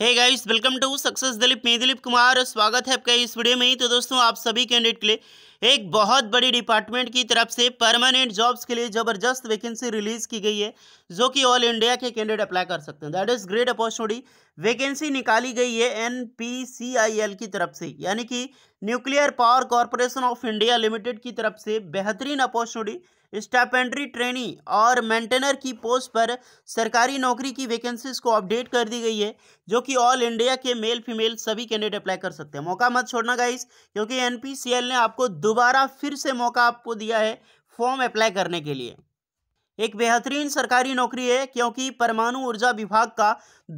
hey guys welcome to success Dilip मैं दिलीप कुमार स्वागत है आपका इस वीडियो में ही तो दोस्तों आप सभी कैंडिडेट के लिए एक बहुत बड़ी डिपार्टमेंट की तरफ से परमानेंट जॉब्स के लिए ज़बरदस्त वैकेंसी रिलीज़ की गई है जो कि ऑल इंडिया के कैंडिडेट अप्लाई कर सकते हैं that is great opportunity vacancy निकाली गई है एन की तरफ से यानी कि nuclear power corporation of India limited की तरफ से बेहतरीन अपॉर्चुनिटी स्टापेंड्री ट्रेनी और मेंटेनर की पोस्ट पर सरकारी नौकरी की वैकेंसीज को अपडेट कर दी गई है जो कि ऑल इंडिया के मेल फीमेल सभी कैंडिडेट अप्लाई कर सकते हैं मौका मत छोड़ना गाइस क्योंकि एनपीसीएल ने आपको दोबारा फिर से मौका आपको दिया है फॉर्म अप्लाई करने के लिए एक बेहतरीन सरकारी नौकरी है क्योंकि परमाणु ऊर्जा विभाग का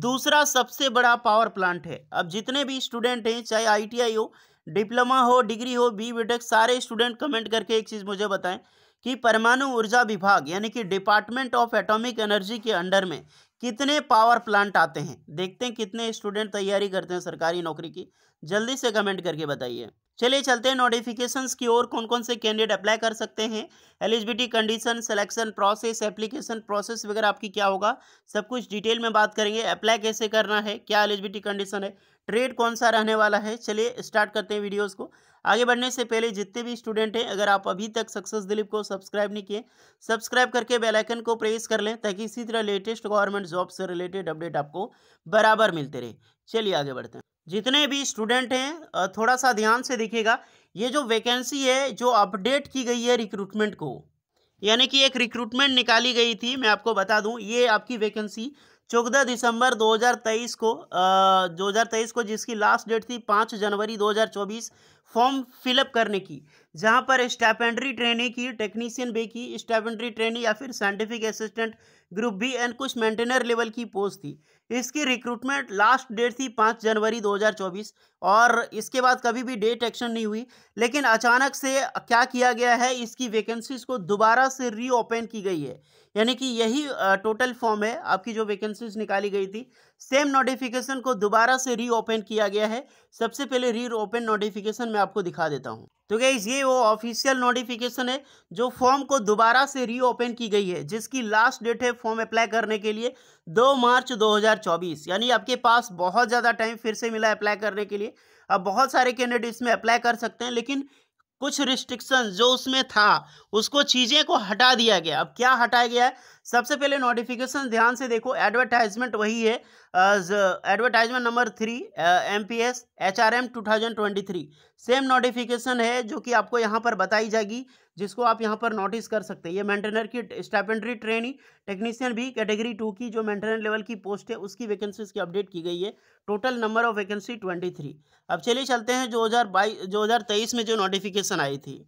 दूसरा सबसे बड़ा पावर प्लांट है अब जितने भी स्टूडेंट हैं चाहे आईटीआई हो डिप्लोमा हो डिग्री हो बी बीटेक सारे स्टूडेंट कमेंट करके एक चीज़ मुझे बताएं कि परमाणु ऊर्जा विभाग यानी कि डिपार्टमेंट ऑफ एटॉमिक एनर्जी के अंडर में कितने पावर प्लांट आते हैं देखते हैं कितने स्टूडेंट तैयारी करते हैं सरकारी नौकरी की जल्दी से कमेंट करके बताइए चलिए चलते हैं नोटिफिकेशन की ओर कौन कौन से कैंडिडेट अप्लाई कर सकते हैं eligibility condition selection process application process वगैरह आपकी क्या होगा सब कुछ डिटेल में बात करेंगे अप्लाई कैसे करना है क्या एलिजिबिलिटी कंडीशन है ट्रेड कौन सा रहने वाला है चलिए स्टार्ट करते हैं वीडियोज़ को आगे बढ़ने से पहले जितने भी स्टूडेंट हैं अगर आप अभी तक सक्सेस दिलीप को सब्सक्राइब नहीं किए सब्सक्राइब करके बेल आइकन को प्रेस कर लें ताकि इसी तरह लेटेस्ट गवर्नमेंट जॉब से रिलेटेड अपडेट आपको बराबर मिलते रहे चलिए आगे बढ़ते हैं जितने भी स्टूडेंट हैं थोड़ा सा ध्यान से देखिएगा ये जो वैकेंसी है जो अपडेट की गई है रिक्रूटमेंट को यानी कि एक रिक्रूटमेंट निकाली गई थी मैं आपको बता दूं ये आपकी वैकेंसी चौदह दिसंबर 2023 को आ, 2023 को जिसकी लास्ट डेट थी पाँच जनवरी 2024 फॉर्म फिलअप करने की जहां पर स्टैपेंड्री ट्रेनिंग की टेक्नीशियन बे की स्टेपेंड्री ट्रेनिंग या फिर scientific assistant group B and कुछ मेंटेनर लेवल की पोस्ट थी इसकी रिक्रूटमेंट लास्ट डेट थी पाँच जनवरी 2024 और इसके बाद कभी भी डेट एक्शन नहीं हुई लेकिन अचानक से क्या किया गया है इसकी वैकेंसीज को दोबारा से रीओपन की गई है यानी कि यही टोटल फॉर्म है आपकी जो वैकेंसीज निकाली गई थी सेम नोटिफिकेशन को दोबारा से रीओपन किया गया है सबसे पहले रीओपन नोटिफिकेशन मैं आपको दिखा देता हूँ तो गैस ये वो ऑफिशियल नोटिफिकेशन है जो फॉर्म को दोबारा से रीओपन की गई है जिसकी लास्ट डेट है फॉर्म अप्लाई करने के लिए 2 मार्च 2024 यानी आपके पास बहुत ज़्यादा टाइम फिर से मिला अप्लाई करने के लिए अब बहुत सारे कैंडिडेट इसमें अप्लाई कर सकते हैं लेकिन कुछ रिस्ट्रिक्शन जो उसमें था उसको चीज़ें को हटा दिया गया अब क्या हटाया गया है सबसे पहले नोटिफिकेशन ध्यान से देखो एडवर्टाइजमेंट वही है advertisement number three M P S H R M two thousand twenty three same notification है जो कि आपको यहाँ पर बताई जाएगी जिसको आप यहाँ पर नोटिस कर सकते हैं ये मेंटेनर की स्टेपेंड्री ट्रेनिंग टेक्नीशियन भी कैटेगरी टू की जो मेंटेनर लेवल की पोस्ट है उसकी वैकेंसीज की अपडेट की गई है total number of vacancy twenty three अब चलिए चलते हैं जो हज़ार बाईस दो हज़ार तेईस में जो नोटिफिकेशन आई थी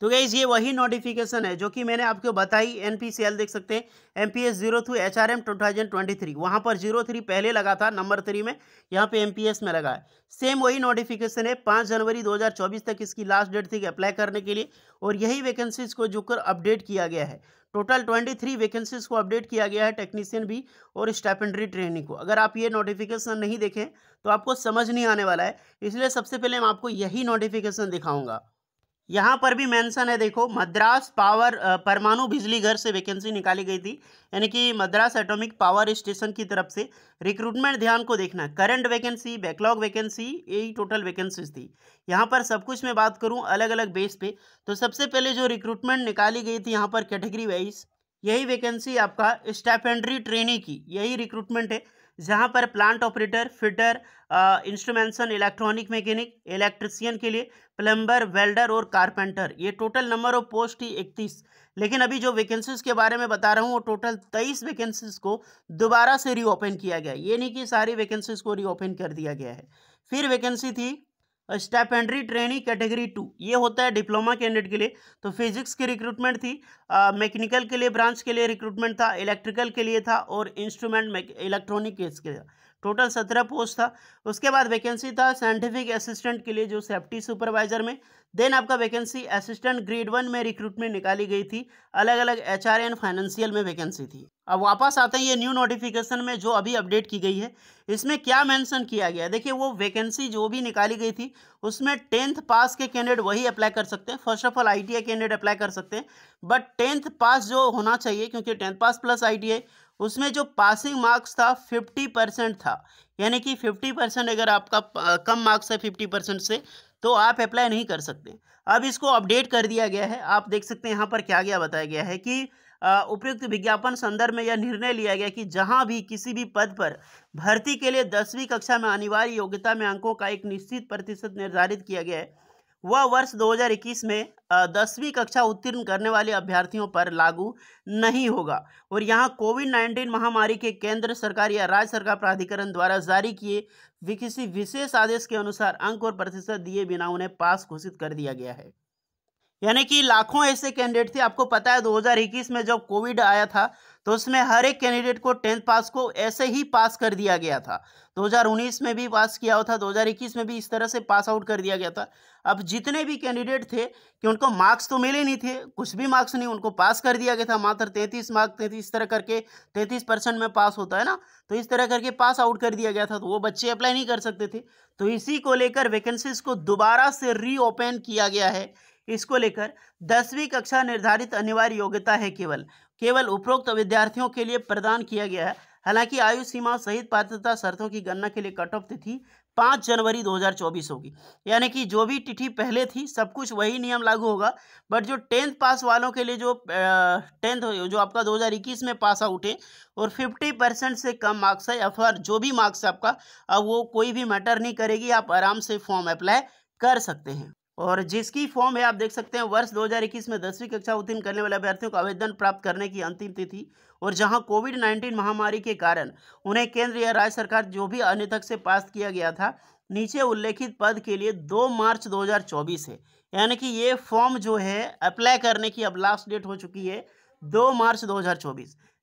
तो गैस ये वही नोटिफिकेशन है जो कि मैंने आपको बताई एन देख सकते हैं M P S zero three H R M two thousand twenty three वहाँ पर जीरो थ्री पहले लगा था नंबर थ्री में यहाँ पे एम पी एस में लगा है सेम वही नोटिफिकेशन है पाँच जनवरी दो हज़ार चौबीस तक इसकी लास्ट डेट थी अप्लाई करने के लिए और यही वैकेंसीज को कर अपडेट किया गया है टोटल ट्वेंटी थ्री वैकेंसीज को अपडेट किया गया है टेक्नीसियन भी और स्टैपेंड्री ट्रेनिंग को अगर आप ये नोटिफिकेशन नहीं देखें तो आपको समझ नहीं आने वाला है इसलिए सबसे पहले मैं आपको यही नोटिफिकेशन दिखाऊँगा यहाँ पर भी मेंशन है देखो मद्रास पावर परमाणु बिजली घर से वैकेंसी निकाली गई थी यानी कि मद्रास एटॉमिक पावर स्टेशन की तरफ से रिक्रूटमेंट ध्यान को देखना करंट वैकेंसी बैकलॉग वैकेंसी यही टोटल वैकेंसीज थी यहाँ पर सब कुछ मैं बात करूँ अलग अलग बेस पे तो सबसे पहले जो रिक्रूटमेंट निकाली गई थी यहाँ पर कैटेगरी वाइज यही वैकेंसी आपका स्टैफेंड्री ट्रेनी की यही रिक्रूटमेंट है जहाँ पर plant operator fitter instrumentation electronic mechanic electrician के लिए प्लम्बर वेल्डर और कारपेंटर ये टोटल नंबर ऑफ पोस्ट ही इकतीस लेकिन अभी जो वैकेंसीज के बारे में बता रहा हूँ वो टोटल तेईस वैकेंसीज को दोबारा से रीओपन किया गया ये नहीं कि सारी वैकेंसीज को रीओपन कर दिया गया है फिर वैकेंसी थी stipendiary training category two ये होता है डिप्लोमा कैंडिडेट के लिए तो फिजिक्स की रिक्रूटमेंट थी मैकेनिकल के लिए ब्रांच के लिए रिक्रूटमेंट था इलेक्ट्रिकल के लिए था और इंस्ट्रूमेंट इलेक्ट्रॉनिक केस के लिए टोटल सत्रह पोस्ट था उसके बाद वैकेंसी था साइंटिफिक असिस्टेंट के लिए जो सेफ्टी सुपरवाइजर में देन आपका वैकेंसी असिस्टेंट ग्रेड वन में रिक्रूटमेंट निकाली गई थी अलग अलग एच आर एंड फाइनेंशियल में वैकेंसी थी अब वापस आते हैं ये न्यू नोटिफिकेशन में जो अभी अपडेट की गई है इसमें क्या मेंशन किया गया देखिए वो वैकेंसी जो भी निकाली गई थी उसमें टेंथ पास के कैंडिडेट वही अप्लाई कर सकते हैं first of all I candidate apply कर सकते हैं बट टेंथ पास जो होना चाहिए क्योंकि टेंथ पास प्लस आई उसमें जो पासिंग मार्क्स था फिफ्टी परसेंट था यानी कि फिफ्टी परसेंट अगर आपका कम मार्क्स है फिफ्टी परसेंट से तो आप अप्लाई नहीं कर सकते अब इसको अपडेट कर दिया गया है आप देख सकते हैं यहाँ पर क्या क्या बताया गया है कि उपयुक्त विज्ञापन संदर्भ में यह निर्णय लिया गया कि जहाँ भी किसी भी पद पर भर्ती के लिए दसवीं कक्षा में अनिवार्य योग्यता में अंकों का एक निश्चित प्रतिशत निर्धारित किया गया है वह वर्ष 2021 में दसवीं कक्षा उत्तीर्ण करने वाले अभ्यर्थियों पर लागू नहीं होगा और यहाँ कोविड 19 महामारी के केंद्र सरकार या राज्य सरकार प्राधिकरण द्वारा जारी किए किसी विशेष आदेश के अनुसार अंक और प्रतिशत दिए बिना उन्हें पास घोषित कर दिया गया है यानी कि लाखों ऐसे कैंडिडेट थे आपको पता है 2021 में जब कोविड आया था तो उसमें हर एक कैंडिडेट को टेंथ पास को ऐसे ही पास कर दिया गया था 2019 में भी पास किया हुआ था 2021 में भी इस तरह से पास आउट कर दिया गया था अब जितने भी कैंडिडेट थे कि उनको मार्क्स तो मिले नहीं थे कुछ भी मार्क्स नहीं उनको पास कर दिया गया था मात्र तैंतीस मार्क्स तैंतीस तरह करके तैंतीस परसेंट में पास होता है ना तो इस तरह करके पास आउट कर दिया गया था तो वो बच्चे अप्लाई नहीं कर सकते थे तो इसी को लेकर वैकेंसीज को दोबारा से रीओपन किया गया है इसको लेकर दसवीं कक्षा निर्धारित अनिवार्य योग्यता है केवल केवल उपरोक्त विद्यार्थियों के लिए प्रदान किया गया है हालांकि आयु सीमा सहित पात्रता शर्तों की गणना के लिए कट ऑफ तिथि पाँच जनवरी 2024 होगी यानी कि जो भी तिथि पहले थी सब कुछ वही नियम लागू होगा बट जो टेंथ पास वालों के लिए जो टेंथ जो आपका 2021 में पास आउट है और 50 परसेंट से कम मार्क्स है या फिर जो भी मार्क्स है आपका अब वो कोई भी मैटर नहीं करेगी आप आराम से फॉर्म अप्लाई कर सकते हैं और जिसकी फॉर्म है आप देख सकते हैं वर्ष 2021 में दसवीं कक्षा उत्तीर्ण करने वाले अभ्यर्थियों को आवेदन प्राप्त करने की अंतिम तिथि और जहां कोविड 19 महामारी के कारण उन्हें केंद्र या राज्य सरकार जो भी अन्य तक से पास किया गया था नीचे उल्लेखित पद के लिए 2 मार्च 2024 है यानी कि ये फॉर्म जो है अप्लाई करने की अब लास्ट डेट हो चुकी है दो मार्च दो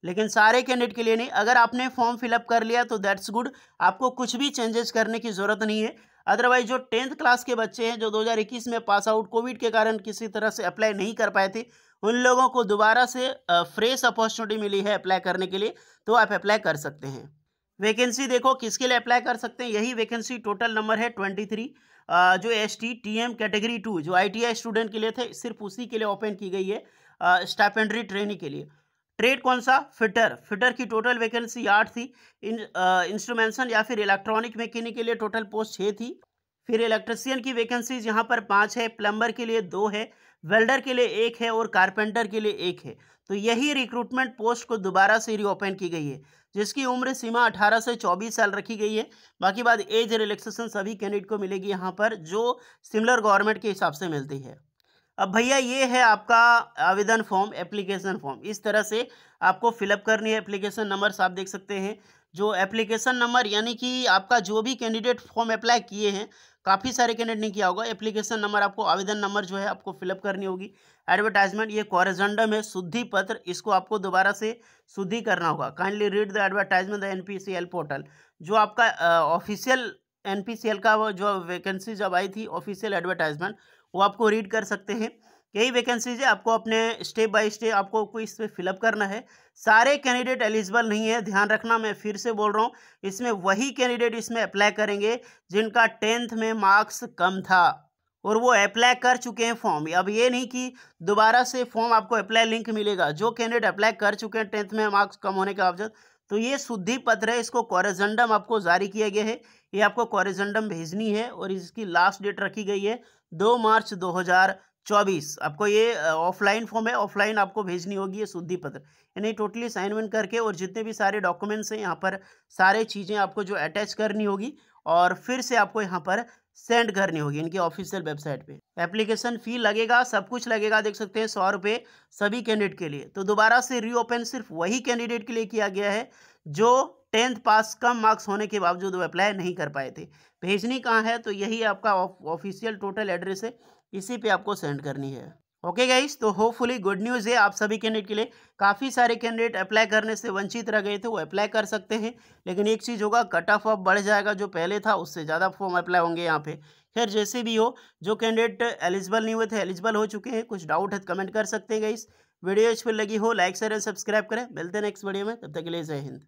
लेकिन सारे कैंडिडेट के लिए नहीं अगर आपने फॉर्म फिलअप कर लिया तो दैट्स गुड आपको कुछ भी चेंजेस करने की ज़रूरत नहीं है अदरवाइज जो टेंथ क्लास के बच्चे हैं जो 2021 में पास आउट कोविड के कारण किसी तरह से अप्लाई नहीं कर पाए थे उन लोगों को दोबारा से फ्रेश अपॉर्चुनिटी मिली है अप्लाई करने के लिए तो आप अप्लाई कर सकते हैं वैकेंसी देखो किसके लिए अप्लाई कर सकते हैं यही वैकेंसी टोटल नंबर है ट्वेंटी थ्री जो S T T M category two जो आई टी आई स्टूडेंट के लिए थे सिर्फ उसी के लिए ओपन की गई है स्टाफेंड्री ट्रेनिंग के लिए ट्रेड कौन सा फिटर फिटर की टोटल वैकेंसी आठ थी इन इंस्ट्रूमेंशन uh, या फिर इलेक्ट्रॉनिक मैकेनिक के लिए टोटल पोस्ट छः थी फिर इलेक्ट्रिसियन की वैकेंसीज यहाँ पर पाँच है प्लम्बर के लिए दो है वेल्डर के लिए एक है और कारपेंटर के लिए एक है तो यही रिक्रूटमेंट पोस्ट को दोबारा से रीओपन की गई है जिसकी उम्र सीमा 18 से 24 साल रखी गई है बाकी बाद एज रिलैक्सेशन सभी कैंडिडेट को मिलेगी यहाँ पर जो सिमिलर गवर्नमेंट के हिसाब से मिलती है अब भैया ये है आपका आवेदन फॉर्म एप्लीकेशन फॉर्म इस तरह से आपको फिलअप करनी है एप्लीकेशन नंबर्स आप देख सकते हैं जो एप्लीकेशन नंबर यानी कि आपका जो भी कैंडिडेट फॉर्म अप्लाई किए हैं काफ़ी सारे कैंडिडेट ने किया होगा एप्लीकेशन नंबर आपको आवेदन नंबर जो है आपको फिलअप करनी होगी एडवर्टाइजमेंट ये कॉरेजेंडम है शुद्धि पत्र इसको आपको दोबारा से शुद्धि करना होगा kindly read the advertisement the N portal जो आपका ऑफिशियल एन का जो वैकेंसी जब आई थी ऑफिशियल एडवर्टाइजमेंट वो आपको रीड कर सकते हैं यही वैकेंसीज है आपको अपने स्टेप बाय स्टेप आपको कोई इस पर फिलअप करना है सारे कैंडिडेट एलिजिबल नहीं है ध्यान रखना मैं फिर से बोल रहा हूँ इसमें वही कैंडिडेट इसमें अप्लाई करेंगे जिनका टेंथ में मार्क्स कम था और वो अप्लाई कर चुके हैं फॉर्म अब ये नहीं कि दोबारा से फॉर्म आपको अप्लाई लिंक मिलेगा जो कैंडिडेट अप्लाई कर चुके हैं टेंथ में मार्क्स कम होने के बावजूद तो ये शुद्धि पत्र है इसको कॉरेजेंडम आपको जारी किया गया है ये आपको कॉरेजेंडम भेजनी है और इसकी लास्ट डेट रखी गई है दो मार्च दो हज़ार चौबीस आपको ये ऑफलाइन फॉर्म है ऑफलाइन आपको भेजनी होगी ये शुद्धि पत्र यानी टोटली साइनमेंट करके और जितने भी सारे डॉक्यूमेंट्स हैं यहाँ पर सारे चीज़ें आपको जो अटैच करनी होगी और फिर से आपको यहाँ पर सेंड करनी होगी इनके ऑफिशियल वेबसाइट पे एप्लीकेशन फ़ी लगेगा सब कुछ लगेगा देख सकते हैं सौ रुपये सभी कैंडिडेट के लिए तो दोबारा से रीओपन सिर्फ वही कैंडिडेट के लिए किया गया है जो टेंथ पास कम मार्क्स होने के बावजूद वो अप्लाई नहीं कर पाए थे भेजनी कहाँ है तो यही आपका ऑफिशियल टोटल एड्रेस है इसी पे आपको सेंड करनी है ओके गाइस तो होपफुली गुड न्यूज़ है आप सभी कैंडिडेट के लिए काफ़ी सारे कैंडिडेट अप्लाई करने से वंचित रह गए थे वो अप्लाई कर सकते हैं लेकिन एक चीज़ होगा कट ऑफ अब बढ़ जाएगा जो पहले था उससे ज़्यादा फॉर्म अप्लाई होंगे यहाँ पे खैर जैसे भी हो जो कैंडिडेट एलिजिबल नहीं हुए थे एलिजिबल हो चुके हैं कुछ डाउट है कमेंट तो कर सकते हैं गाइस वीडियो इस पर लगी हो लाइक शेयर एंड सब्सक्राइब करें मिलते हैं नेक्स्ट वीडियो में तब तक के लिए जय हिंद